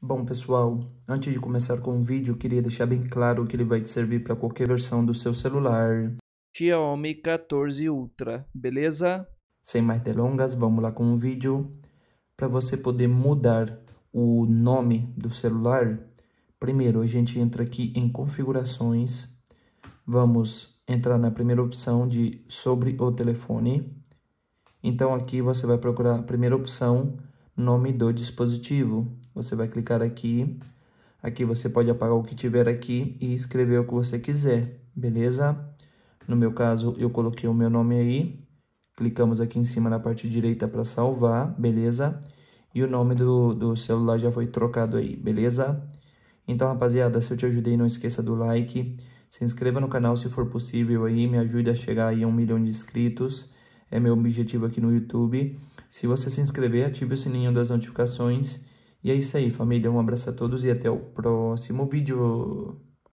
Bom pessoal, antes de começar com o vídeo, queria deixar bem claro que ele vai te servir para qualquer versão do seu celular. Xiaomi 14 Ultra, beleza? Sem mais delongas, vamos lá com o vídeo. Para você poder mudar o nome do celular, primeiro a gente entra aqui em configurações, vamos entrar na primeira opção de sobre o telefone. Então aqui você vai procurar a primeira opção nome do dispositivo. Você vai clicar aqui, aqui você pode apagar o que tiver aqui e escrever o que você quiser, beleza? No meu caso, eu coloquei o meu nome aí, clicamos aqui em cima na parte direita para salvar, beleza? E o nome do, do celular já foi trocado aí, beleza? Então, rapaziada, se eu te ajudei, não esqueça do like, se inscreva no canal se for possível aí, me ajude a chegar aí a um milhão de inscritos, é meu objetivo aqui no YouTube. Se você se inscrever, ative o sininho das notificações. E é isso aí, família. Um abraço a todos e até o próximo vídeo.